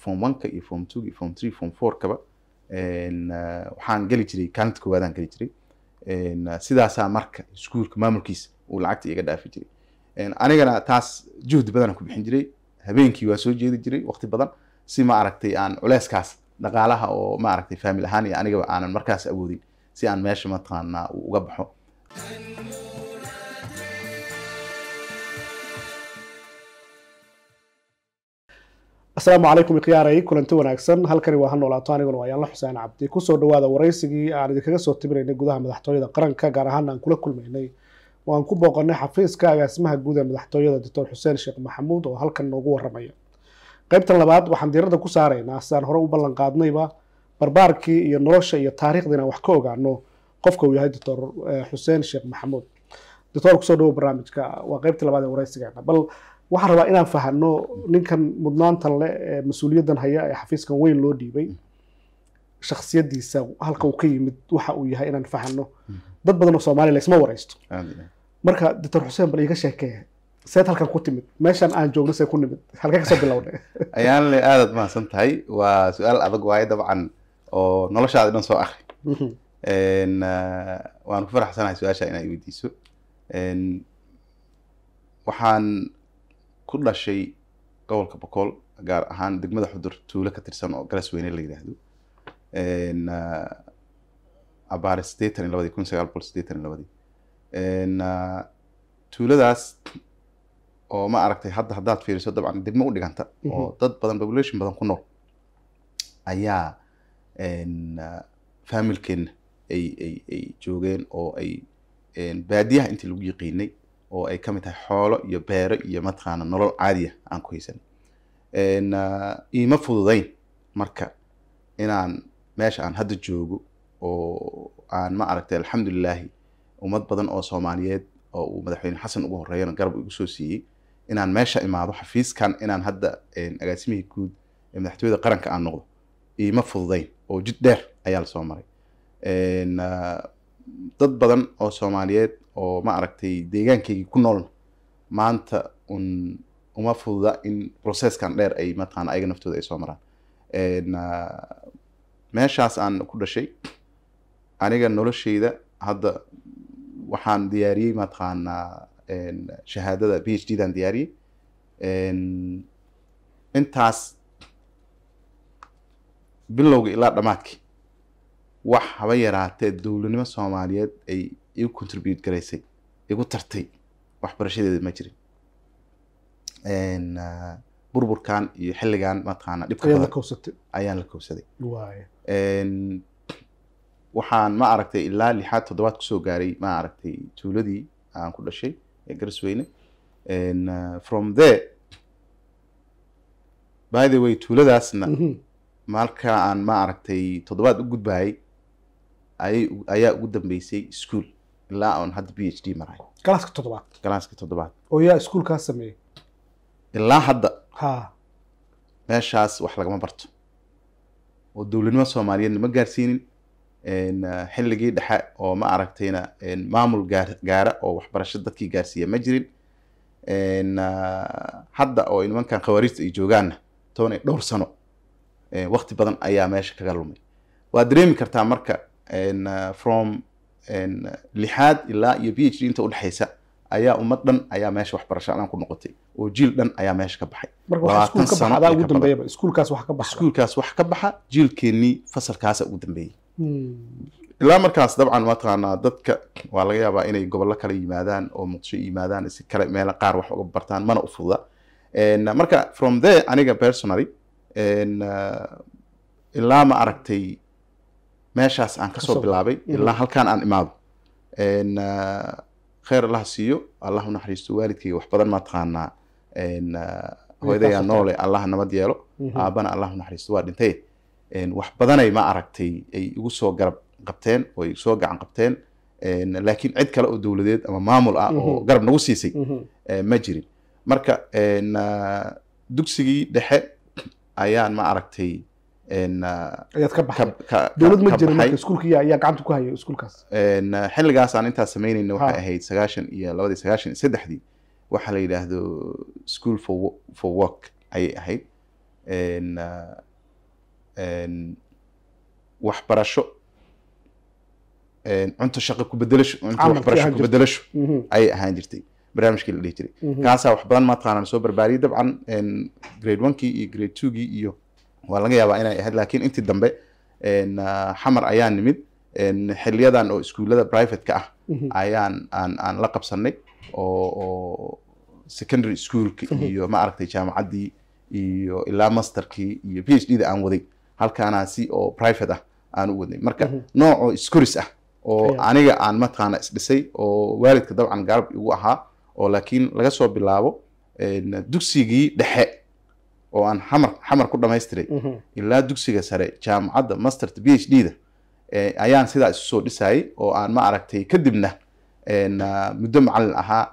form oneka iyo form two iyo form three form four waxaan geli jiray kaalinta koowaadaan geli jiray sidaasaa marka iskuulka maamulkiisa uu lacagta iga dhaafi jiray anigana taas juhdi badana ku bixin jiray habeenkii waa soo jeedi jiray waqti badan si maaragtay aan culeyskaas dhaqaalaha oo ma famil ahaan iyo anigaba aanan markaas awoodin si aan meesha mataqaanaa uga baxo asalaamu calaykum ikhyaaray kulanti wanaagsan halkani waa ha noolaato aniguna waa yaanla xuseen cabdi kusoo dhawaada waraysigii aan idinkaga soo tabinaynay gudaha madaxtooyada qaranka gaar ahaan aan kula kulmaynay oo aan ku booqanay xafiiska agaasimaha guud ee madaxtooyada doctor xuseen sheekh maxamuud oo halkan noogu waramaya qaybtan labaad waxaan diirada ku saaraynaa sidaan hore u ballan qaadnayba barbaarkii iyo nolosha iyo taariikhdiina wax ka ogaano qofka uu yahay doctor eh, xuseen sheekh maxamuud doctor kusoo dhawow barnaamijka waa qaybtii labaad ee waraysigeena bal waxaan rabaa inaan fahano ninkan mudnaanta le ee mas-uuliyaddan haya ee xafiiskan weyn loo dhiibay shaksiyadiisa halka uu ka yimid waxa uu yahay inaan fahano dad badan oo soomaaliya laysma waraysto marka doctor xuseen bal iiga sheekee seed halkan ku timid meeshan aan joogno see ku nimid halkee kasoo bilowna ayaan aadaad mahadsan tahay waa su-aal adag waaye dabcan oo noloshaada dhan soo akri mhm. ah, waan ku faraxsanahay su-aasha inaa i waxaan ku dhashay gobolka boqol gaar ahaan degmada xudur tuulo ka tirsan oo galasweyne la yidhaahdo ah, abaare sideetan iyo labadii kun sagaal boqol sideetan iyo labadii ah, tuuladaas oo ma aragtay hadda haddaad fiiriso dabcan degmo u dhiganta mhm. oo dad badan population badan ku nool ayaa ah, familkeenna ay ay ay joogeen oo ay baadiyaha intii lagu yiqiinay oo ay ka mid tahay xoolo iyo beero iyo mataqaana nolol caadiya ah aan ku haysan iima ah, fududayn marka inaan meesha aan hadda joogo oo aan ma aragtay alxamdulilaahi ummad badan oo soomaaliyeed oo uu madaxweyne xasan ugu horeeyana garab igu soo siiyey inaan meesha imaado xafiiskan inaan hadda agaasimihii guud ee madaxtooyada qaranka aan noqdo iima fududayn oo jid dheer ayaa lasoo maray ah, dad badan oo soomaaliyeed oo ma aragtay deegaankaygi ku nool maanta un uma fududa in processkan dheer ay mataqaana ayaga naftooda ay soo maraan n ah, meeshaas aan ku dhashay aniga noloshayda hadda waxaan diyaariyey mataqaanaa ah, shahaadada b h d dan diyaariyey intaas bilowga ilaa dhammaadkii wax haba yaraatee dowladnimo soomaaliyeed ay igu contribute garaysay igu tartay waxbarashadeeda ma jirin ah, burburkan iyo xilligan mataqaana dhibka la koobsaday waxaan ma aragtay ilaa lixaad toddobaad kusoo gaaray ma aragtay tuuladii aan ku dhashay ee garasweyne ah, from there by the way tuuladaasna mhm. maalka aan ma aragtay toddobaad u gudbaayay ayaa ugu dambeysay school ilaa on hadda b h d maray galaaska toddobaad galaaska toddobaad oo yaa iskuolkaa sameeyey ilaa hadda ha meeshaas wax lagama barto oo dowladnimo soomaaliyeedna ma gaarsiinin xilligii dhexe oo ma aragtayna maamul gaar gaara oo waxbarasho dadkii gaarsiiya ma jirin ah, hadda oo nimankan khawaariijta ay joogaanna toban iyo dhowr sano wakti badan ayaa meesha kaga lumay waa dareemi kartaa marka ah, from lixaad ilaa iyo b h d inta udhexaysa ayaa ummad dhan ayaa meesha waxbarasho alaan ku noqotay oo jiil dhan ayaa meesha ka baxay iskuulkaas wax ka baxa jiilkeenii fasalkaasa ugu dambeeyey hmm. ilaa markaas dabcan mataqaanaa dadka waa laga yaabaa inay gobollo kale yimaadaan oo muqdisho yimaadaan si kale meelo qaar wax uga bartaan mana u fududa marka from there aniga personally ilaa ma aragtay meeshaas aan kasoo bilaabay ilaa halkaan aan imaado ah, kheyr allah siiyo allah u naxariisto waalidkayga wax mataqaanaa ah, hooyadayaa noole allah nabad yeelo mhm. aabana allah u naxariisto waa dhintay wax badanay ma aragtay ay igu soo garab qabteen oo igu soo gacan qabteen laakiin cid kale oo dowladeed ama maamul ah oo mhm. garab nagu siisay mhm. eh, ma jirin marka ah, dugsigii dhexe ayaan ma aragtay xiligaasaan intaa samaynayna waxay ahayd sagaashan iyo labadii sagaashan iyo saddexdii waxaa la yidhaahdo school for work ayay ahayd ah, waxbarasho cunto shaqo kubedelasho kubedelasho mhm. ayay ahaan jirtay barnaamijkii la dhihi jiray mhm. kaasaa wax badan maataqaanaan soo barbaariyay dabcan grade onekii iyo grade twogii iyo waa laga yaabaa inay ahayd laakiin intii dambe xamar ayaa nimid xiliyadan oo iskuullada rivateka ah mhm. ayaan aan aan la qabsanay oo secondary schoolka mhm. iyo ma aragtay jaamacaddii iyo ilaa masterkii iyo p h d da aan waday halkaanaasi oo private ah aan u wadnay marka mhm. noocoo iskuris ah oo aniga aan mataqaana isdhisay oo waalidka dabcan garab igu ahaa oo laakiin laga soo bilaabo dugsigii dhexe oo aan xamar xamar ku dhamaystiray mhm. ilaa dugsiga sare jaamacadda mastert b h d da ayaan sidaa isu soo dhisayay oo aan ma aragtay kadibna muddo macalin ahaa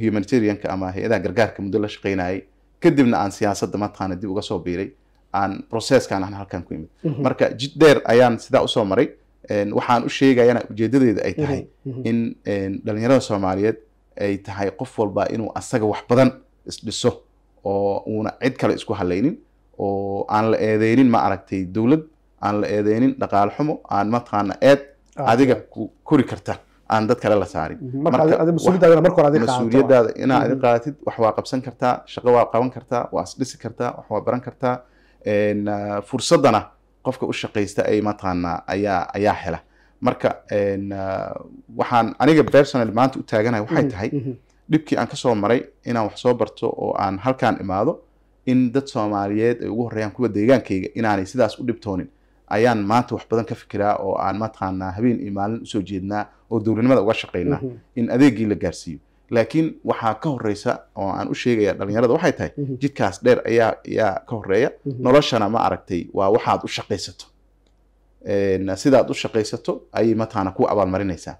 humanitarianka ama hay-adaha gargaarka muddo la shaqeynayay kadibna aan siyaasadda mataqaana dib uga soo biiray aan proceskan aan halkan ku imid mhm. marka jid dheer ayaan sidaa usoo maray waxaan u sheegayana ujeedadeeda ay tahay mhm. in dhalinyarada soomaaliyeed ay tahay qof walba inuu asaga wax badan isdhiso oo uuna cid kale isku halaynin oo aan la eedeynin ma aragtay dowlad aan la eedeynin dhaqaal xumo aan mataqaana eed ah, adiga ku kori karta aan dad kale la saarin mhm. mas-uuliyadaada inaad adi mhm. qaadatid wax waa qabsan kartaa shaqo waa qaban kartaa waa isdhisi kartaa wax waa baran kartaa ah, fursadana qofka u shaqaysta ay mataqaana ayaa ayaa hela marka ah, waxaan aniga personal maanta u taaganahay waxay mhm. tahay dhibkii aan kasoo maray inaan wax soo barto oo aan halkaan imaado in dad soomaaliyeed ay ugu horreeyaan kuwa deegaankayga inaanay sidaas u dhibtoonin ayaan maanta wax badan ka fikiraa oo aan mataqaanaa habeen iyo maalin usoo jeednaa oo dowladnimada uga shaqaynaa mhm. in adeegii la gaarsiiyo laakiin waxaa ka horreysa oo aan u sheegaya dhalinyarada waxay tahay mhm. jidkaas dheer ayaa ayaa ka horreeya mhm. noloshana ma aragtay waa waxaad u shaqaysato sidaad u shaqaysato ayay mataana ku abaalmarinaysaa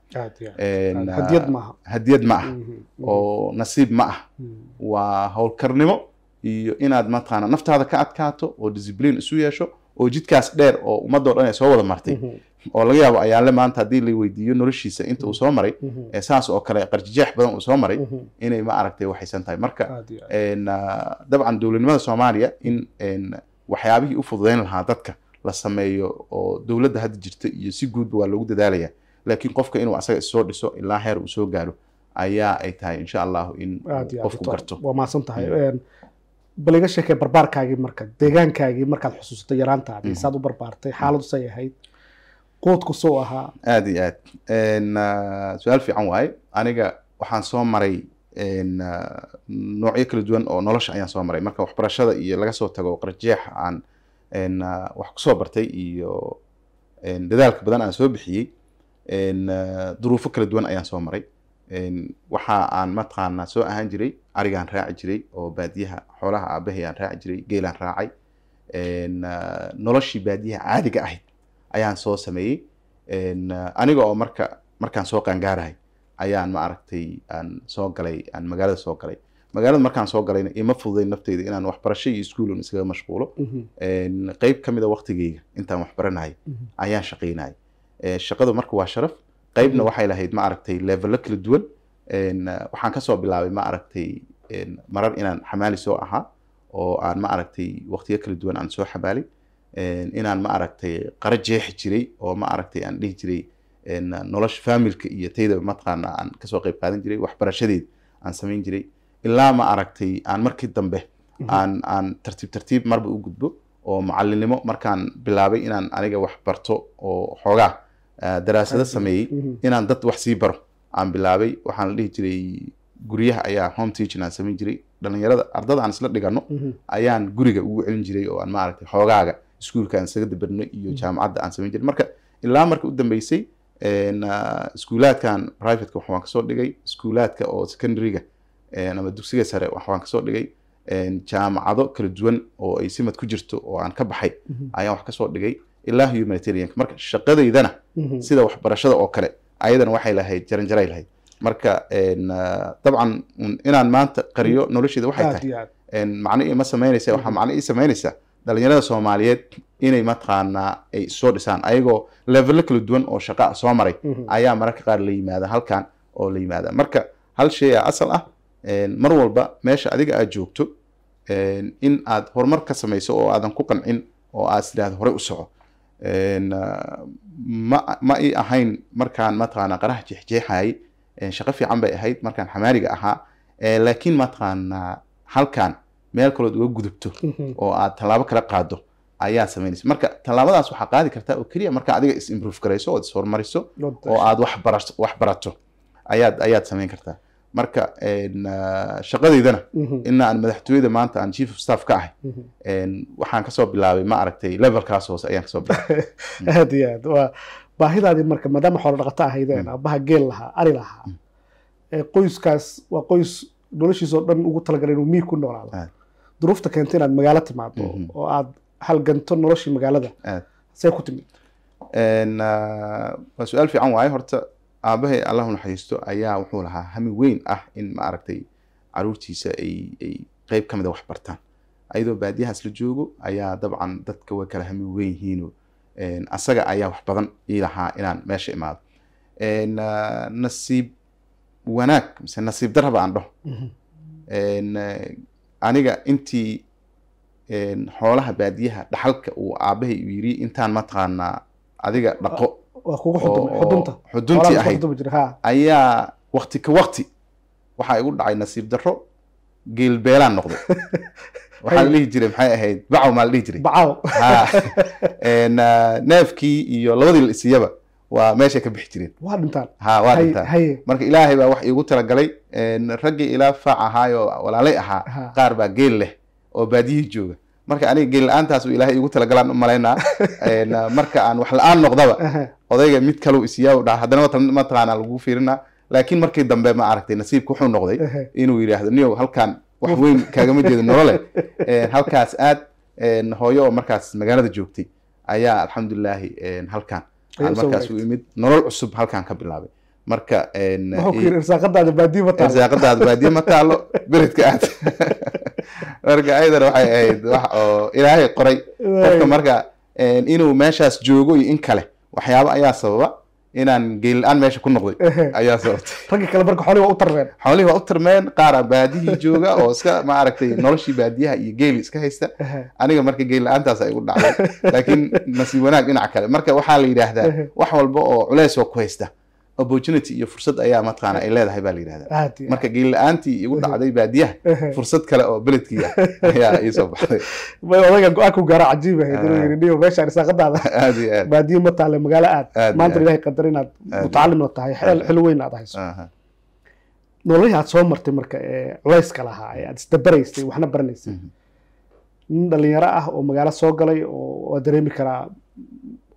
hadiyad ma ah oo nasiib ma ah mm-hmm. waa howlkarnimo iyo inaad mataana naftaada ka adkaato oo discipline isu yeesho oo jidkaas dheer oo ummadoo dhan ay soo wada martay mm-hmm. oo laga yaabo ayaale maanta haddii la weydiiyo noloshiisa inta uu soo maray mm-hmm. saas oo kale qarjijeex badan uu soo maray inay ma aragtay waxaysan tahay marka dabcan dowladnimada soomaaliya in waxyaabihii u fududayn lahaa dadka la sameeyo oo dowladda hadda jirta iyo si guudba waa loogu dadaalaya laakiin qofka inuu asaga issoo dhiso ilaa heer uu soo gaaro ayaa ay tahay insha allahu in qofku garto waa mahadsan tahay mm. bal iga sheekee barbaarkaagii marka deegaankaagii markaad xusuusatay yaraantaadii mm. saad u barbaartay xaaladu say ahayd quudku soo ahaa aada iyo aad ah, su-aal fiican waaye aniga waxaan soo maray ah, noocyo kala duwan oo nolosha ayaan soo maray marka waxbarashada iyo laga soo tago qarjeex aan Ah, wax kusoo bartay iyo dadaalka badan aan soo bixiyey ah, duruufo kala duwan ayaan soo maray waxa aan mataqaanaa soo ahaan jiray arigaan raaci jiray oo baadiyaha xoolaha aabahay aan raaci jiray geelaan raacay ah, noloshii baadiyaha caadiga ahayd ayaan soo sameeyey aniga oo marka markaan soo qaangaarahay ayaan ma aragtay aan soo galay aan magaalada soo galay magaalada markaan soo galayna ima fududayn nafteyda inaan waxbarasho iyo iskuulon iskaga mashquulo mhm. qeyb kamida waqtigeyga intaan waxbaranayo mhm. ayaan shaqaynay shaqadu marka waa sharaf qeybna mhm. waxay lahayd ma aragtay levelo kala duwan waxaan kasoo bilaabay ma aragtay marar inaan xamaali soo ahaa oo aan ma aragtay waktiyo kala duwan aan soo xamaali inaan ma aragtay qaro jeexi jiray oo ma aragtay aan dhihi jiray nolosha faamilka iyo taydaba mataqaana aan kasoo qeyb qaadan jiray waxbarashadeed aan samayn jiray ilaa ma aragtay aan markii dambe aan tartiib tartiib marba u gudbo oo macalinnimo markaan bilaabay inaan aniga wax barto oo xoogaa daraasado sameeyey mm-hmm. inaan dad wax sii baro aan bilaabay waxaan la dhihi jiray guryaha ayaa home teaching aan samayn jiray dhalinyarada ardada aan isla dhigano mm-hmm. ayaan guriga ugu celin jiray oo aan maaragtay xoogaaga iskuulka aan isaga dabarno iyo mm-hmm. jaamacadda aan samayn jiray marka ilaa marka u dambeysay iskuulaadkan privateka waxaan kasoo dhigay iskuulaadka oo secondaryga ama dugsiga sare waxaan kasoo dhigay jaamacado kala duwan oo ay simad ku jirto oo aan ka baxay mhm. ayaan wax kasoo dhigay ilaa humanitarian marka shaqadaydana mhm. sida waxbarashada oo kale ayadana waxay lahayd jaranjaray lahayd marka dabcan inaan maanta qariyo mhm. nolosheeda waxay tahay macno ima samaynaysa waxaa macno ii samaynaysa dhalinyarada soomaaliyeed inay mataqaanaa ay soo dhisaan ayagoo levelo kala duwan oo shaqaa soo maray ayaa mararka qaar la yimaada halkan oo la yimaada marka hal shay asal ah mar walba meesha adiga aad joogto in aad horumar ka samayso oo aadan ku qancin oo aad sidhaahda horey u soco ah, ma ma i ahayn markaan mataqaana qaraha jeexjeexayay shaqo fiican bay ahayd markaan xamaariga ahaa laakiin mataqaana halkan meel kalood uga gudubto mhm. oo aad tallaabo kala qaado ayaa samaynaysa marka tallaabadaas waxaa qaadi kartaa oo keliya markaa adiga is improve garayso ood is horumariso oo aad wax barato ayaad ayaad samayn kartaa marka ah, shaqadaydana mhm. in aan madaxtooyada maanta aan chief of staff ka ahay mhm. waxaan kasoo bilaabay ma aragtay levelkaas hoose ayaan kasoo bilaabay aad iyo aad waa baahidaadii marka maadaama xoolo dhaqato ahaydeen mm. aabbaha geel lahaa ari lahaa mm. qoyskaas waa qoys noloshiisoo dhan ugu talagalay inuu miig ku noolaado duruufta keenta inaad magaalo timaado mm-hmm. oo aad halganto noloshii magaalada see ku timid ah, waa su-aal fiican waaye horta aabahay allahu naxariisto ayaa wuxuu lahaa hami weyn ah in maaragtay caruurtiisa ay qeyb kamida mida wax bartaan ayadoo baadiyahaas la joogo ayaa dabcan dadka way kala hami weyn yihiino asaga ayaa wax badan ii lahaa inaan meesha imaado ah, nasiib wanaag mise nasiib daraba aan dhaho mhm. eh, aniga intii xoolaha baadiyaha dhaxalka uu aabahay u yiri intaan mataqaanaa adiga dhaqo xuduntii ahayd ayaa wakti ka wakti waxaa igu dhacay nasiib daro geel beelaan noqday waxaa la dhihi jiray maxay ahayd bacow maa la dhihi jiray bacow ah, neefkii iyo labadii la isiyaba waa meeshay ka bixi jireen waa dhintaan ha waa dhintaan marka ilaahay baa wax iigu talagalay raggii ilaa faac ahaay oo walaalay ahaa qaar baa geel leh oo baadiyihii jooga marka aniga geelila-aantaas ilahay igu talagalaan u malaynaa marka aan wax la-aan noqdaba odayga mid kalau isyaa dhaa haddana mataqaana lagu fiirinaa laakiin markii dambe ma aragtay nasiibka wuxuu noqday inuu yidhaahdo niyow halkaan wax weyn kaagama jeedo nolole halkaas aad hooyo oo markaas magaalada joogtay ayaa alxamdulilaahi halkaan aan markaas u imid nolol cusub halkan ka bilaabay marka irsaaqadaada baadiye ma taalo beredka aad marka ayadan waxay ahayd wax oo ilaahay qoray qofka marka inuu meeshaas joogo iyo in kale waxyaaba ayaa sababa inaan geelila-aan meesha ku noqday ayaa sababtay ragga kale marka xoolihii waa u tarmeen xoolihii waa u tarmeen qaara baadihii jooga oo iska ma aragtay noloshii baadiyaha iyo geeli iska haysta aniga marka geel la-aantaas ay igu dhacday laakiin nasiib wanaag dhinac kale marka waxaa la yidhaahdaa wax walba oo culeys oo ku haysta opportunity iyo fursad ayaa mataqaana ay leedahay baa la yidhahdaa marka geelila-aantii igu dhacday baadiyaha fursad kale oo beledkii ah ayaa iisoo baxday odaga go-aanku gaaro cajiib ahayniyo meeshaan isaaqadaada baadiyo ma taale magaalo aad maanta ilahay qadar inaad mutacallim la tahay xil weyn aad hayso nololihii aad soo martay marka ee culeyska lahaa ee aad isdabaraysay waxna baranaysay mhm. nin dhalinyaro ah oo magaalo soo galay oo waa dareemi karaa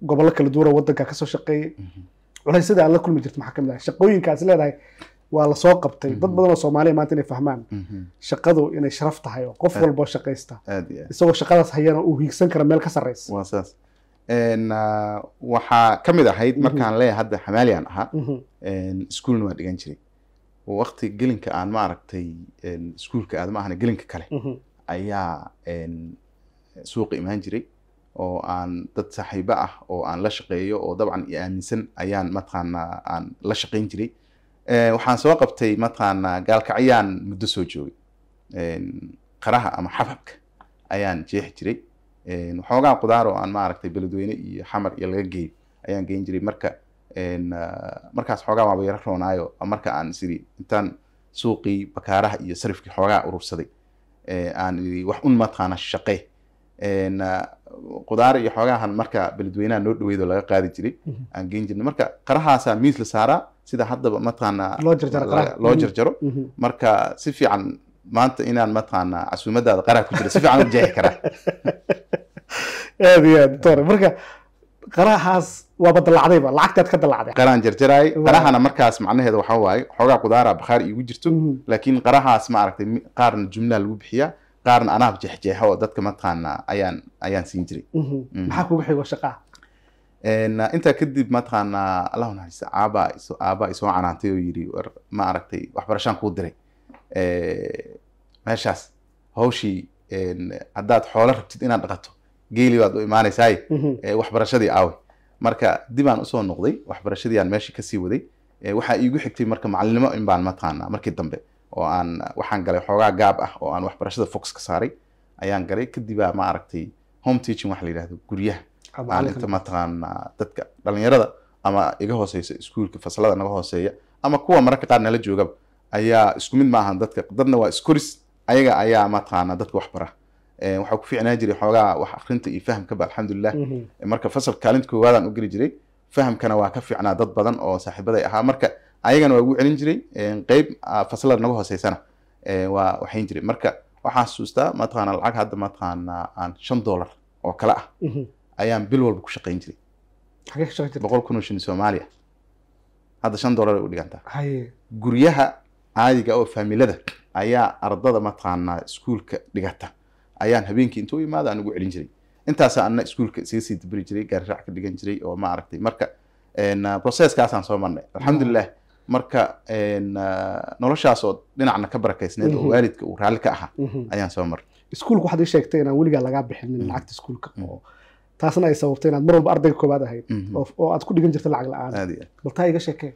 gobollo kala duura waddanka kasoo shaqeeyay mhm waxay sida aad la kulmi jirto maxaa kamid ah shaqooyinkaas leedahay waa lasoo qabtay dad badanoo soomaaliya maanta inay fahmaan mhm. shaqadu inay sharaf tahay oo qof walboo shaqaysta isagoo shaqadaas hayana uu hiigsan kara meel ka sarreysa waa saas ah, waxaa ka mid ahayd mhm. markaan leeyahay hadda xamaaliyan ahaa mhm. iskuulna waa dhigan jiray wakti gelinka aan ma aragtay iskuulka aad ma gelinka kale ayaa suuqa imaan jiray oo aan dad saaxiibo ah oo aan la shaqeeyo oo dabcan i aaminsan ayaan mataqaanaa aan la shaqeyn jiray waxaan soo qabtay mataqaanaa ah, gaalkacyaan muddo soo joogay qaraha ama xafabka ayaan jeexi jiray waxoogaa qudaar oo aan maaragtay beledweyne iyo xamar iyo laga geey ayaan geyn jiray marka ah, markaas xoogaa waaba yaro roonaayo marka aan isiri intaan suuqii bakaaraha iyo sarifkii xoogaa urursaday aan iri wax un mataqaana shaqee Ah, qudaar iyo xoogaahan marka beledweynaha noo dhaweyd laga qaadi jiray mhm. aan geen jirna marka qarahaasaa miis la saaraa sida haddaba mataqaanaa loo jarjaro mhm. Mhm. marka si fiican maanta inaan mataqaanaa casuumadaada qaraha ku jira si fiican u jeexi karaa aad iyo aad doctor marka qarahaas waaba dallacdayba lacagtaad ka dallacday qaraan jarjaraay qarahana markaas macnaheeda waxa waaye xoogaa qudaaraa bakhaar iigu jirto laakiin qarahaas ma aragtay qaarna jumlaa lagu bixiyaa qaarna anaab jeexjeexa oo dadka mataqaanaa ayaan ayaan siin jiray mhm. Mhm. maxaa kugu xigo shaqaa intaa kadib mataqaanaa allahu naxariis aabaa iso isoo canaantay oo yidhi ma aragtay waxbarashaan kuu diray meeshaas hawshii haddaad xoolo rabtid inaad dhaqato geeli baad u imaanaysaaye mhm. waxbarashadii aawey marka dibaan usoo noqday waxbarashadiiaan meeshii kasii waday waxaa iigu xigtay marka macalinimo in baan mataqaanaa markii dambe oo aan waxaan galay xoogaa gaab ah oo aan waxbarashada focus ka saaray ayaan galay kadibaa ah ma home teaching waxa la yidhahdo guryaha aan inta mataqaana ah, dadka dhalinyarada ama iga hooseysa iskuulka fasalada naga hooseeya ama kuwa mararka qaar nala joogaba ayaa isku mid maahan dadka dadna waa iskoris ayaga ayaa mataqaana dadka wax waxaa ku fiicnaa jiray xoogaa wax akrinta iyo fahamkaba alxamdulilah mhm. marka fasalka kaalinta koowaadaan u geli jiray fahamkana waa ka fiicnaa dad badan oo saaxiibaday ahaa marka ayagana waa ugu celin jiray qeyb fasla naga hoseysana waa waxayn jiray marka waxaan xasuustaa mataqaana lacag hadda mataqaana aan shan dollar oo kale ah mhm. ayaan bil walba ku shaqayn jiray boqol kun oo shin soomaaliya hadda shan dollar ay u dhigantaa guryaha caadiga ah oo faamilada ayaa ardada mataqaana iskuulka dhigata ayaan habeenkii inta u imaada aan ugu celin jiray intaasaa ana iskuulka isaga sii dabri jiray gaarirac ka dhigan jiray oo maaragtay marka processkaasaan soo marnay alxamdulilah marka ah, noloshaasoo dhinacna ka barakaysneed oo mhm. waalidka uu raalli ka ahaa mhm. ayaan soo mar iskuulka waxaad ii sheegtay inaan weligaa lagaa bixinin mhm. lacagta iskuulka oo taasna ay sababtay inaad mar walba ardayga koobaad ahayd oo aad ku dhigan jirta lacag la-aan bal taa iga sheekee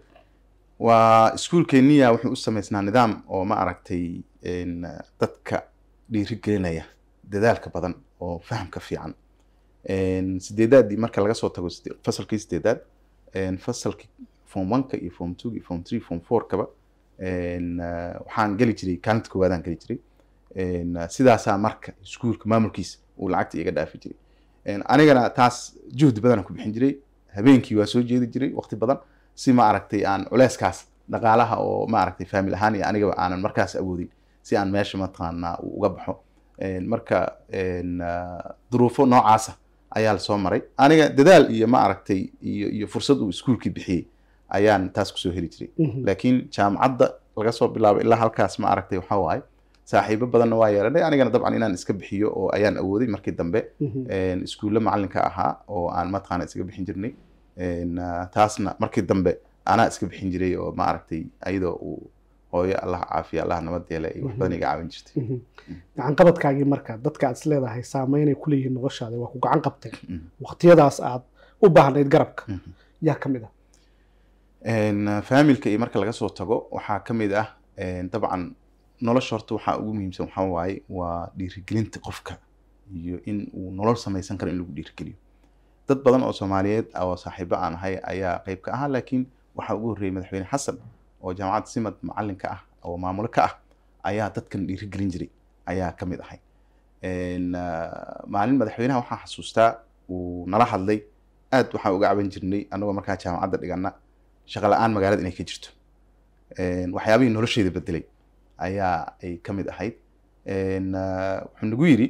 waa iskuulkeenniya wuxuu u samaysnaa nidaam oo ma aragtay dadka dhiirigelinaya dadaalka badan oo fahamka fiican sideedaadii marka laga soo tago fasalkii sideedaad fasalkii form oneka iyo form two iyo form three form four waxaan geli jiray kaalinta koowaadaan geli jiray sidaasaa marka iskuulka maamulkiisa uu lacagta iga dhaafi jiray anigana taas juhdi badanaan ku bixin jiray habeenkii waa soo jeedi jiray waqti badan si ma aragtay aan culeyskaas dhaqaalaha oo ma famil faamil ahaan iyo anigaba aanan markaas awoodin si aan meesha mataqaanaa uga baxo marka duruufo noocaasa ayaa lasoo maray aniga dadaal iyo ma iyo iyo fursad uu iskuulkii bixiyey ayaan taas kusoo heli jiray mhm. laakiin jaamacadda laga soo bilaabay ilaa halkaas ma aragtay waxawaaye saaxiibo badanna waa yeelanay anigana dabcan inaan iska bixiyo oo ayaan awooday markii dambe mhm. iskuulle macalinka ahaa oo aan mataqaana isaga bixin jirnay taasna markii dambe anaa iska bixin jiray oo ma aragtay ayadoo uu hooyo allah caafiya allah nabad yeele ay wax badan iga caawin jirtay mhm. gacan marka dadka aad is leedahay saameynay ku leeyihiin noloshaada waa ku gacan qabteen waqtiyadaas aad u baahnayd garabka yaa ka mid ah Eh, faamilka iyo marka laga soo tago waxaa kamid ah dabcan nolosha horta waxaa ugu muhiimsan waxaa waaye waa dhiirigelinta qofka iyo in uu nolol samaysan karo in lagu dhiirigeliyo dad badan oo soomaaliyeed ah oo saaxiibo aan ahay ayaa qeyb ka ahaa laakiin waxaa ugu horreeyey madaxweyne xasan oo jaamacadda simad macalinka ah oo maamulo ka ah ayaa dadkan dhiirigelin jiray ayaa ka mid ahay eh, maalin madaxweynaha waxaa xasuustaa uu nala hadlay aad waxaa uga caban jirnay annagoo markaa jaamacadda dhigana shaqo la-aan magaalada inay ka jirto waxyaabihii nolosheeda bedelay ayaa ay ka mid ahayd wuxuu nagu yidhi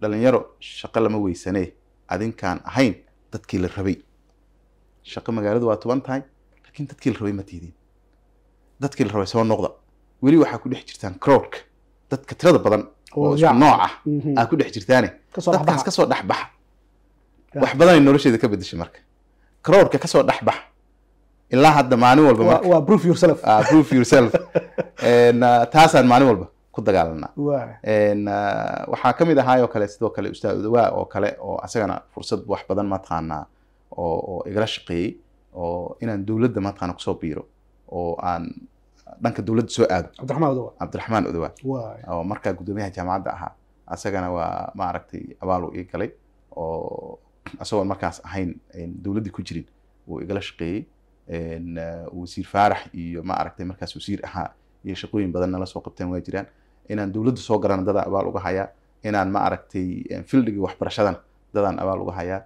dhalinyaro shaqo lama weysane adinkaan ahayn dadkii la rabay shaqo magaaladu waa tuban tahay laakiin dadkii la rabay ma tiidiin dadkii la rabay soo noqda weli waxaa ku dhex jirtaan crowdka dadka tirada badan oo isku nooc ah mm-hmm. aa ku dhex jirtaane dadkaas kasoo dhexbaxa wax badanay nolosheeda ka bedeshay marka crowdka kasoo dhexbaxa ilaa hadda maalin walba ah, ah, taasaan maalin walba ku dagaalanaa ah, waxaa kamid ahaayoo kale sidoo kale ustaad udawaa oo kale oo asagana fursad wax badan mataqaanaa oo igala shaqeeyey oo inaan dowladda mataqaana kusoo biiro oo aan dhanka dowladda soo aado cabdiraxmaan udawa oo markaa gudoomiyaha jaamacadda ahaa asagana waa maaragtay abaal abaalu ii galay oo isagoon markaas ahayn dowladdii ku jirin uu igala shaqeeyey Eh, wasiir faarax iyo ma aragtay markaas wasiir ahaa iyo shaqooyin badan nala soo qabteen waa jiraan inaan dowladda soo garan dadaa abaal uga hayaa inaan ma aragtay fildigii waxbarashadan dadaan abaal uga hayaa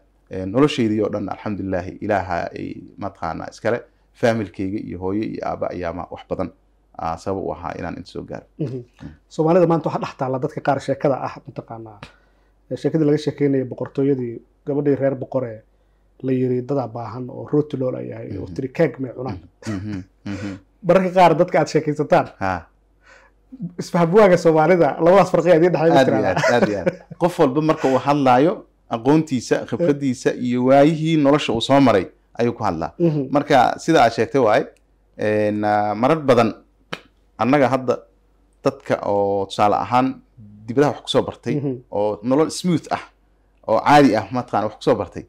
nolosheydii oo dhan alxamdulilaahi ilaaha ay mataqaanaa iskale faamilkeyga iyo hooyo iyo aaba ayaama wax badan ah, sabab u ahaa inaan inta soo gaaro mhm. soomaalida maanta waxaa dhex taala dadka qaar sheekada ah mataqaanaa sheekadii laga sheekeynaya boqortooyadii gabadhii reer boqoree la yiri dadaa baahan oo rooti loo layahay oo mm-hmm. tiri keeg may cunaan mm-hmm. Mm-hmm. mararka qaar dadka aad sheekaysataan isfahbuwaaga soomaalida labadaas farqiya idin dhexay walba marka uu hadlaayo aqoontiisa khibradiisa iyo waayihii nolosha uu soo maray ayuu ku hadlaa marka sida aad sheegtay waaye marar badan annaga hadda dadka oo tusaale ahaan dibadaha wax kusoo bartay oo nolol smooth ah oo caadi ah mataqana wax kusoo bartay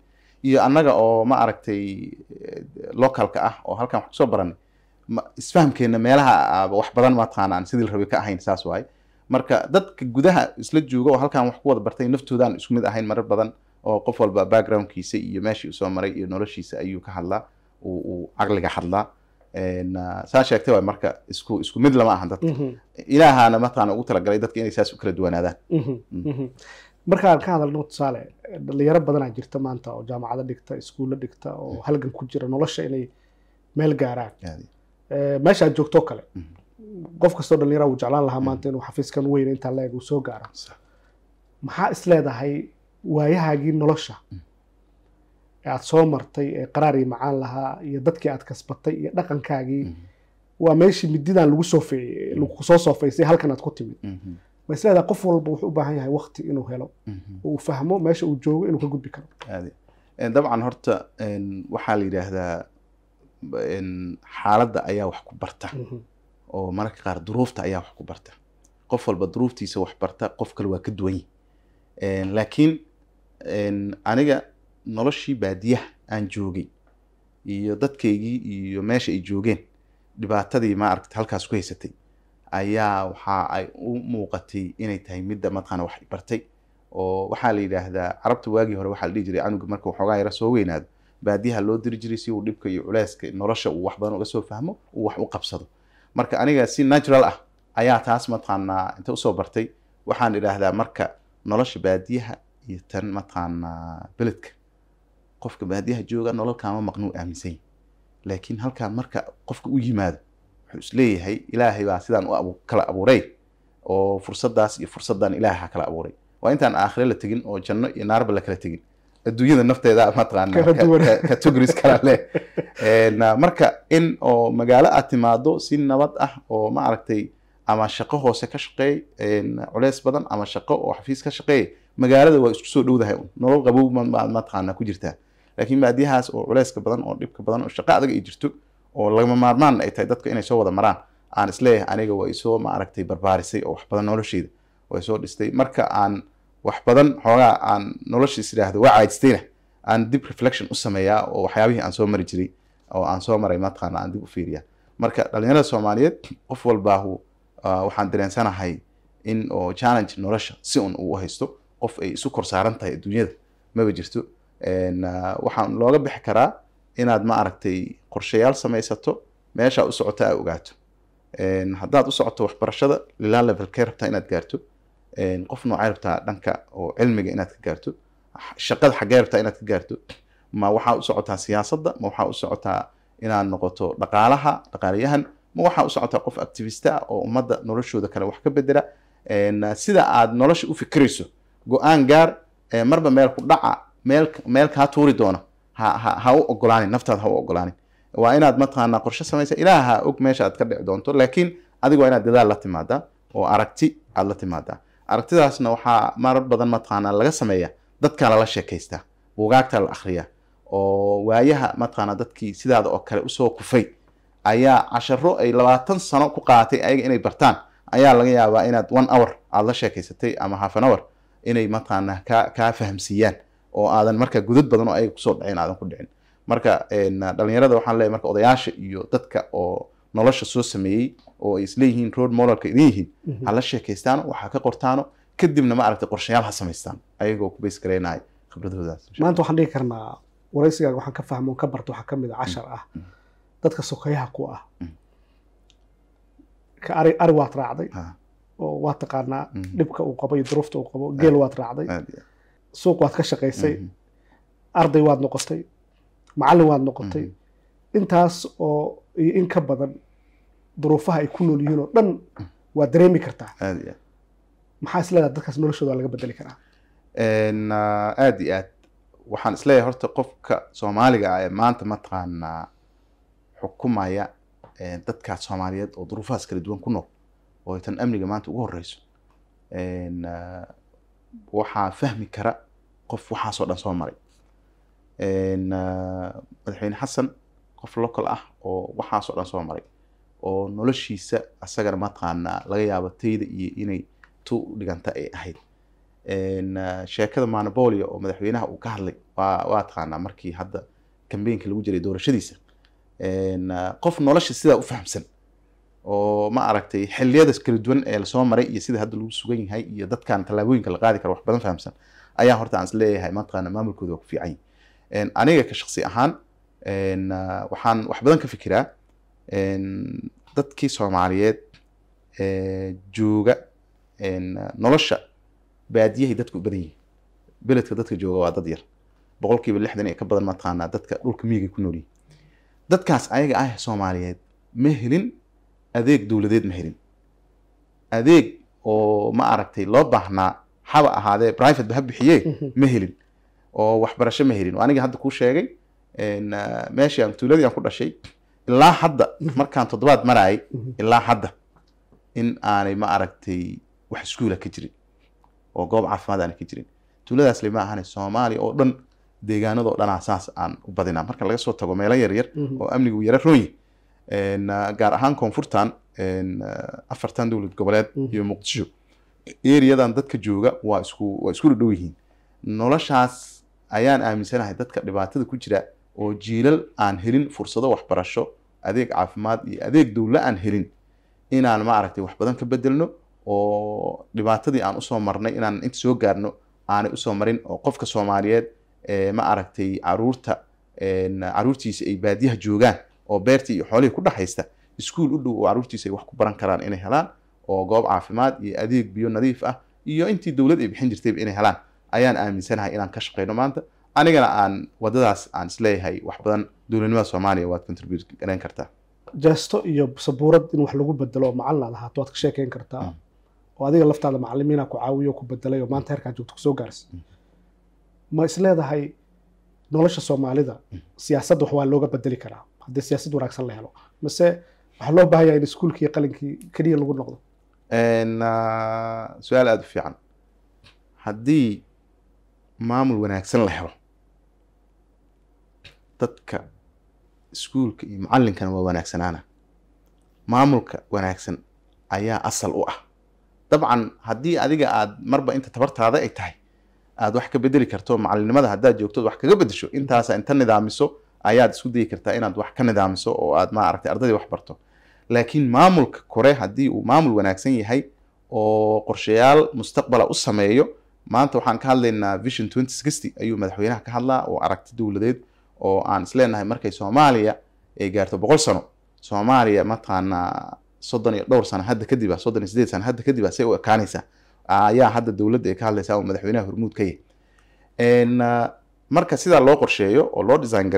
iyo annaga oo ma aragtay eh, localka ah oo halkan wax kusoo baranay isfahamkeena meelaha wax badan mataqaana sidii la rabay ka ahayn saas waaye marka dadka gudaha isla jooga oo halkan wax ku wada bartay naftoodaan isku mid ahayn marar badan oo qof walba backgroundkiisa iyo meeshii usoo maray iyo noloshiisa ayuu ka hadlaa uu caqliga hadlaa ah, saa sheegtay waay marka isku isku mid lama ahan dadka mhm. ilaahaana mataqaana ugu talagalay dadka inay saas u kala duwanaadaan mhm, mhm. Mm marka aan ka hadalno tusaale dhalinyaro badanaa jirta maanta oo jaamacado dhigta iskuullo dhigta oo mm. halgan ku jira nolosha inay meel gaaraan eh, meesha aad joogtoo kale mm. qof kastoo dhalinyara uu jeclaan lahaa mm. maanta inuu xafiiskan weyn intaa la eg uu soo gaaro maxaa isleedahay waayahaagii nolosha ee aad soo martay ee qaraarii macaan lahaa iyo dadkii aad kasbatay iyo dhaqankaagii waa meeshii mididaan lagu soofe lagu soo soofeysay halkan aad ku timid mm-hmm ma isleedaha qof walba wuxuu u baahan yahay wakti inuu helo oo mhm. uu fahmo meesha uu joogo inuu ka gudbi karo dabcan horta waxaa la yidhaahdaa xaaladda ayaa wax ku barta mhm. oo mararka qaar duruufta ayaa wax ku barta qof walba duruuftiisa wax barta qof kale waa ka duwan duwanyi laakiin aniga noloshii baadiyaha aan joogay iyo dadkaygii iyo meesha ay joogeen dhibaatadii ma aragta halkaas ku haysatay ayaa waxa ay u muuqatay inay tahay midda mataqaana wax bartay oo waxaa la yidhaahdaa carabta waagii hore waxaa la dhihi jiray canuga marka waxoogaa yara soo weynaado baadiyaha loo diri jiray si uu dhibka iyo culeyska nolosha uu wax badan uga soo fahmo uu wax u qabsado marka aniga si natural ah ayaa taas mataqaanaa inta usoo bartay waxaan idhaahdaa marka nolosha baadiyaha iyo tan mataqaanaa beledka qofka baadiyaha jooga nolol kaama maqnuu aaminsan laakiin halkaa marka qofka u yimaado wuxuu isleeyahay ilaahay baa sidaan kala abuuray oo fursadaas iyo fursadan ilaaha kala abuuray waa intaan aakhire la tegin oo janno iyo naarba la kala tegin adduunyada nafteeda mataqaanakategories kala leh ah, marka in oo magaalo aad timaado si nabad ah oo ma aragtay ama shaqo hoose ka shaqeey culeys badan ama shaqo oo xafiis ka shaqeey magaalada waa isku soo dhowdahay nolol qabow mataqaana ku jirtaa laakiin baadiyahaas oo culeyska badan oo dhibka badan oo shaqo adag ay jirto oo lagama maarmaan ay tahay dadka inay soo wada maraan aan isleeyahay aniga waa isoo maaragtay barbaarisay oo wax badan nolosheeda way dhistay marka aan wax badan xoogaa aan noloshiis idhaahdo waa caajistayna aan dib reflection u sameeyaa oo waxyaabihii aan soo mari jiray oo aan soo maray mataqaana aan dib u fiiriya marka dhalinyarada soomaaliyeed qof walbaahu waxaan dareensanahay in oo challenge nolosha si un uu haysto qof ay isu korsaaran tahay adduunyada maba jirto waxaan looga bixi karaa inaad ma aragtay qorshayaal samaysato meeshaa u socota aa ogaato haddaad u socoto waxbarashada lilaa levelkee rabtaa inaad gaarto qof noocay rabtaa dhanka oo cilmiga inaad ka gaarto ah, shaqada xaggee rabtaa inaad ka gaarto ma waxaa u socotaa siyaasadda ma waxaa u socotaa inaad noqoto dhaqaalaha dhaqaalayahan ma waxaa u socotaa qof activist ah oo ummadda noloshooda kale wax ka bedela sida aad nolosha u fikirayso go-aan gaar marba meel ku dhaca meel meel kaa tuuri doona ha u ogolaanin naftaada ha u ogolaanin waa inaad mataqaanaa qorshe samaysa ilaaha og meesha aad ka dhici doonto laakiin adigu waa inaad dadaal la timaadaa oo aragti aad la timaadaa aragtidaasna waxaa marar badan mataqaanaa laga sameeya dadkaa lala sheekaystaa buugaagtaa la akhriyaa oo waayaha mataqaanaa dadkii sidaada oo kale usoo kufay ayaa casharo ay labaatan sano ku qaatay ayaga inay bartaan ayaa laga yaabaa inaad one hour aada la sheekaysatay ama half an hour inay mataqaanaa kaa kaa fahamsiiyaan oo aadan marka gudad badan oo ayaga kusoo dhaceen aadan ku dhicin marka dhalinyarada waxaan leeyahy marka odayaasha iyo dadka oo nolosha soo sameeyey oo ay isleeyihiin road moralka idin yihiin mhm. ha la sheekaystaano waxaa ka qortaano kadibna ma aragtay qorshayaal ha samaystaan ayagoo ku bays gareynaaya khibradoodaas maanta waxaan dhigi karnaa waraysigaaga waxaan ka fahmo ka barta waxaa ka mid a ah cashar ah mm. dadka sokeyaha ku ah mm. ari ari waad raacday oo waad taqaanaa mm. dhibka uu qabo iyo duruufta uu qabo geel waad raacday suuq waad ka shaqaysay mhm. arday waad noqotay macalin waad noqotay mhm. intaas oo iyo in ka badan duruufaha ay ku nool yihiin oo dhan waad dareemi kartaa maxaa isleedaha dadkaas noloshooda waa laga bedeli karaa ah, aada iyo aad waxaan isleeyahay horta qofka soomaaliga ah ee maanta mataqaanaa xukumaya dadkaas soomaaliyeed oo duruufahaas kala duwan ku nool oo tan amniga maanta ugu horeyso ah, waxaa fahmi kara qof waxaasoo dhan soo maray ah, madaxweyne xasan qof local ah oo waxaasoo dhan soo maray oo noloshiisa asagana mataqaanaa laga yaabo tayda iyo inay tu dhiganta ay ahayd ah, sheekada manabolia oo madaxweynaha uu ka hadlay waa taqaanaa markii hadda cambeynka lagu jiray doorashadiisa ah, qof nolosha sidaa u fahamsan oo ma aragtay xiliyadaas kala duwan ee lasoo maray iyo sida hadda lagu sugan yahay iyo dadkan tallaabooyinka la qaadi kara wax badan fahamsan ayaa horta aan isleeyahay mataqaana maamulkooda ku fiican yahay aniga ka shaqsi ahaan waxaan wax badan ka fikiraa dadkii soomaaliyeed jooga nolosha baadiyahay dadku badan yihin beledka dadka jooga waa dad yar boqolkiiba lixdan ee ka badan mataqaanaa dadka dhulka miyiga ku nool yihin dadkaas ayaga ah soomaaliyeed ma helin adeeg dowladeed ma helin adeeg oo ma aragtay loo baahnaa haba ahaadee private ba ha bixiye mhm. ma helin oo waxbarasho ma helin oo aniga hadda kuu sheegay ah, meeshii aan tuuladii aan ku dhashay ilaa hadda mhm. markaan toddobaad maraayay mhm. ilaa hadda in aanay ma aragtay wax iskuula ka jirin oo goob caafimaad aanay ka jirin tuuladaasle ma ahane soomaaliya oo dhan deegaanadoo dhanaa saas aan u badinaa marka laga soo tago meelo yaryar oo amnigu yaro roonyi ah, gaar ahaan koonfurtan ah, afartan dowlad goboleed iyo muqdisho eriyadan dadka jooga waa isku waa iskula dhow yihiin noloshaas ayaan aaminsanahay dadka dhibaatada ku jira oo jiilal aan helin fursado waxbarasho adeeg caafimaad iyo adeeg dowla aan helin inaan ma aragtay wax badan ka bedelno oo dhibaatadii aan usoo marnay inaan inta soo gaarno aanay usoo marin oo qofka soomaaliyeed ma aragtay caruurta caruurtiisa ay baadiyaha joogaan oo beertii iyo xoolihii ku dhexaysta iskuul u dhow oo caruurtiisa ay wax ku baran karaan inay helaan oo goob caafimaad iyo adeeg biyo nadiif ah iyo intii dowlad ay bixin jirtayba inay helaan ayaan aaminsanahay inaan ka shaqeyno maanta anigana aan wadadaas aan isleeyahay wax badan dowladnimada soomaaliya waad contribute gareyn kartaa jeesto iyo sabuurad in wax lagu bedelo oo macalin ahaato waad ka sheekeyn kartaa mm. oo adiga laftaada macalimiina ku caawiyo ku bedelay oo maanta heerkaa joogto kusoo gaarsa mm. ma isleedahay nolosha soomaalida mm. siyaasadda wax waa looga bedeli karaa haddii siyaasad wanaagsan la helo mase waxaa loo baahanya in iskuulkii iyo qalinkii keliya lagu noqdo Eh, su-aal aada u fiican haddii maamul wanaagsan la helo dadka iskuulka iyo macalinkana waa wanaagsanaana maamulka wanaagsan ayaa asal u ah dabcan haddii adiga aad marba inta tabartaada ay tahay aad wax ka bedeli karto macalinimada haddaad joogtood wax kaga bedesho intaasa inta nidaamiso ayaad isku dayi kartaa inaad wax ka nidaamiso oo aad maaragtay ardadii wax barto laakiin maamulka kore haddii uu maamul wanaagsan yahay oo qorshayaal mustaqbala u sameeyo maanta waxaan ka hadlaynaa vision ayuu madaxweynaha ka hadlaa oo aragti dowladeed oo aan isleenahay markay soomaaliya ay gaarto boqol sano soomaaliya mataqaanaa soddon iyo dhowr sano hadda kadib a ah, soddon iyo sideed sano hadda kadib ah say u ekaanaysaa ayaa hadda dowladda ay ka hadlaysaa oo madaxweynaha hormuud ka yahy marka sidaa loo qorsheeyo oo loo design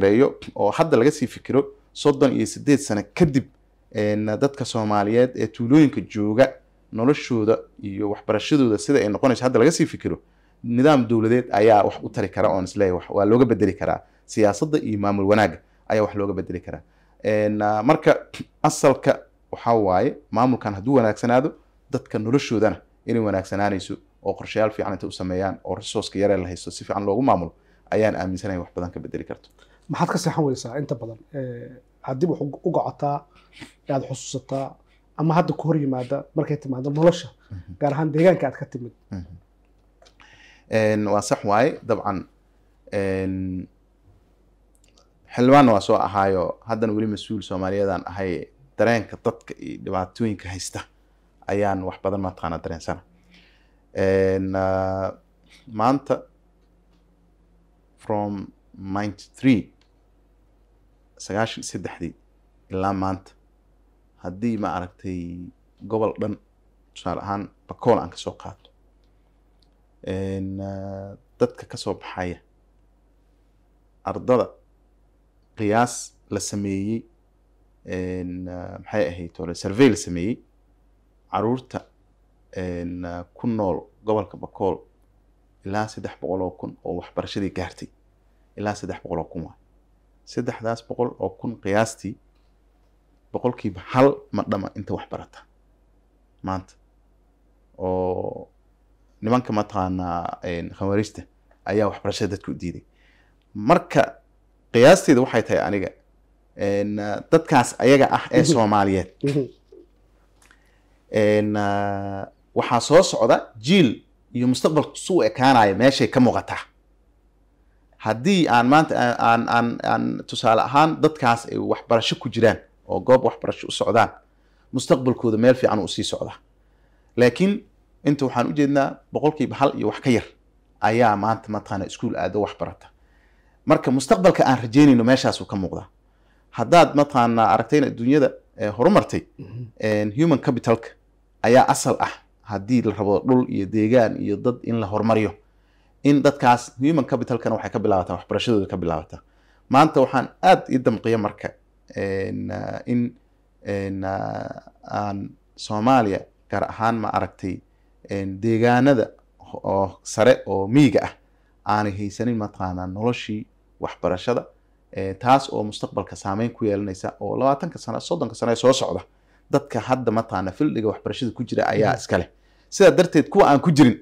oo hadda laga sii fikiro soddon iyo sideed sano kadib dadka soomaaliyeed ee tuulooyinka jooga noloshooda iyo waxbarashadooda sida ay noqonayso hadda laga sii fikiro nidaam dowladeed ayaa wax u tari kara oon waa looga bedeli karaa siyaasadda iyo maamul wanaaga ayaa wax looga bedeli karaa ah, marka asalka waxaa waaye maamulkan hadduu wanaagsanaado dadka noloshoodana inay wanaagsanaanayso oo qorshayaal fiican inta u sameeyaan oo resourceka yaree la haysto si fiican loogu maamulo ayaan aaminsanaya wax badan ka bedeli karto maxaad ka seexan weysaa inta badan waxaad wax u gocotaa aad xusuusataa ama hadda ku hor yimaada markay timaado nolosha gaar ahaan deegaanka aad ka timid waa sax waaye dabcan xildhibaan waa soo ahaayo haddana weli mas-uul soomaaliyeedaan ahay dareenka dadka iyo dhibaatooyinka haysta ayaan wax badan mataqaanaa dareensana ah, maanta from ninety three sagaashan saddexdii ilaa maanta haddii ma aragtay gobol dhan tusaale ahaan bakool aan kasoo qaato ah, dadka kasoo baxaya ardada qiyaas la sameeyey ah, maxay ahayd ole survey la sameeyey caruurta ah, ku nool gobolka bakool ilaa saddex boqol oo kun oo waxbarashadii gaartay ilaa saddex boqol oo kun waay saddexdaas boqol oo kun qiyaastii boqolkiiba hal ma dhama inta wax barata maanta oo nimanka mataqaanaa khawaarijta ayaa waxbarashada dadka u diiday marka qiyaasteyda waxay tahay aniga dadkaas ayaga ah ee soomaaliyeed waxaa soo socda jiil iyo mustaqbalku suu ekaanaya meeshay ka muuqataa haddii aan maanta aan aan aan tusaale ahaan dadkaas ay waxbarasho ku jiraan oo goob waxbarasho u socdaan mustaqbalkooda meel fiican u sii socda laakiin inta waxaan ujeednaa boqolkiiba hal iyo wax ka yar ayaa maanta mataqaana iskuol aado waxbarata marka mustaqbalka aan rajeynayno meeshaasuu ka muuqdaa haddaad mataqaana aragtayna adduunyada horumartay mm-hmm. human capitalka ayaa asal ah haddii la rabo dhul iyo deegaan iyo dad in la horumariyo in dadkaas human capitalkana waxay ka bilaabataa waxbarashadooda ka bilaabataa maanta waxaan aad i damqiya marka ah, in ah, aan soomaaliya gaar ahaan ma aragtay deegaanada oo sare oo miiga ah aanay haysanin mataqaanaa noloshii waxbarashada taas oo mustaqbalka saameyn ku yeelanaysa oo labaatanka sane soddonka sano ee soo socda dadka hadda mataqaanaa fildiga waxbarashada ku jira ayaa mm. iska sidaa darteed kuwa aan ku jirin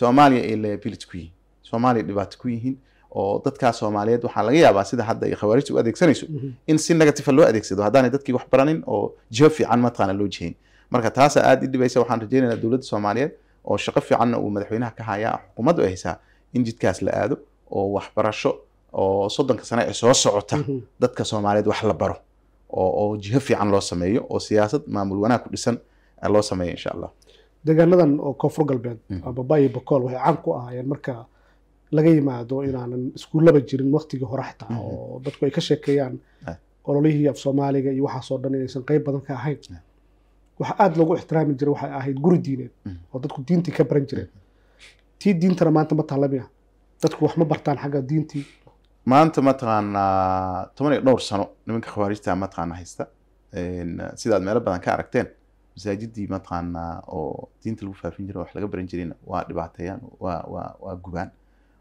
soomaaliya ay le ku yihin soomaaliya dhibaato ku yihiin oo dadkaa soomaaliyeed waxaa laga yaabaa sida hadda ay khawaarijta u adeegsanayso mhm. in si negativa loo adeegsado haddaanay dadkii wax baranin oo jiho fiican mataqaana loo jihayn marka taasa aad i dhibaysa waxaan rajaynaynaa dowladda soomaaliyeed oo shaqo fiicanna uu madaxweynaha ka hayaa xukuumaddu haysaa in jidkaas la aado oo waxbarasho oo soddonka sane ee soo socota mhm. dadka soomaaliyeed wax la baro oo jiho fiican loo sameeyo oo siyaasad maamul wanaag ku dhisan eh, loo sameeyo insha allah deegaanadan oo koonfur galbeed mm. ah, babayo bakool waxay caan ku ahaayeen marka laga yimaado inaanan iskuullaba jirin waktigii horaxta mm-hmm. oo dadku ay ka sheekeeyaan eh. ololihii af soomaaliga iyo waxaasoo dhan inaysan qeyb badan ka ahayn eh. waxa aada loogu ixtiraami jiray waxay ahayd guri diineed mm-hmm. oo dadku diintii ka baran jireen mm-hmm. tii diintana maanta ma taalamiya dadku wax ma bartaan xagga diintii maanta mataqaanaa toban iyo dhowr sano nimanka khawaarijta mataqaana haysta sidaad meelo badan ka aragteen masaajidii mataqaanaa oo diinta lagu faafin jira wax laga baran jirayna waa dhibaateeyaan waa waa waa gubaan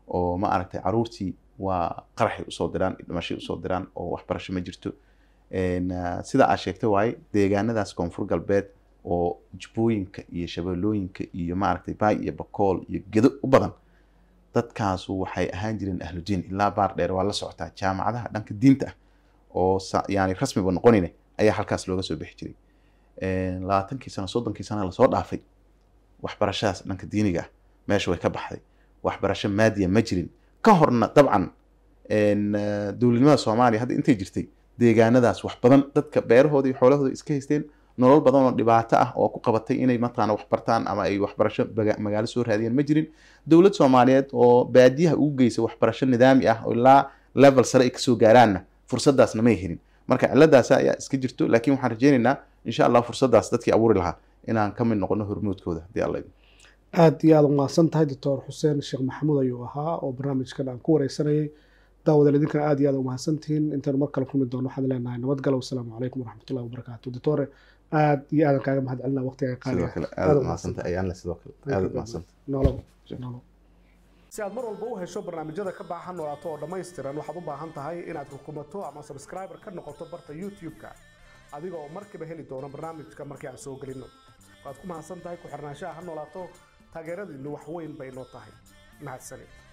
oo ma aragtay caruurtii waa qaraxay usoo diraan dhimashay usoo diraan oo waxbarasho ma jirto ah, sida aa sheegta waaye deegaanadaas koonfur galbeed oo jubooyinka iyo shabeelooyinka iyo maaragtay baay iyo bakool iyo gedo u badan dadkaasu waxay ahaan jireen ahludiin ilaa baar dheer waa la socotaa jaamacadaha dhanka diinta ah oo yani rasmiba noqonayne ayaa halkaas looga soo bixi jiray labaatankii sano soddonkii sana lasoo dhaafay waxbarashadaas dhanka diiniga ah meesha way ka baxday waxbarasho maadiya ma jirin ka horna dabcan dowladnimada soomaaliya hadda intay jirtay deegaanadaas wax badan dadka beerahooda iyo xoolahooda iska haysteen nolol badan oo dhibaato ah oo ku qabatay inay mataqaana waxbartaan ama ay waxbarasho magaalo soo raadiyaan ma jirin dowlad soomaaliyeed oo baadiyaha ugu geysa waxbarasho nidaami ah oo ilaa level sare ay kasoo gaaraanna fursadaasna may helin marka ciladaas ayaa iska jirto laakiin waxaan rajeynaynaa insha allah fursadaas dadkii abuuri lahaa inaan ka mid noqono hormoodkooda hadii alla idin aad iyo aad umaadsan tahay doctor xuseen sheekh maxamuud ayuu ahaa oo barnaamijkan aan ku wareysanayay daawadeen idinkana aad iyo aad umahasantihiin intaynu mar kale kulmi doono waxaan leenahay nabadgalo asalaamu calaykum waraxmat ullahi wabarakaatu doctore aad iyo aadan kaaga mahad celina waqtiga qaaliasi aad mar walba u hesho barnaamijyada ka baahan noolaato oo dhammaystiran waxaad u baahan tahay inaad xukumato ama subscriber ka noqoto barta youtube-ka adiga oo markiiba heli doona barnaamijka markii aan soo gelino waad ku mahadsan tahay ku xirnaanshaha ha noolaato taageeradii wax weyn bay noo tahay mahadsanid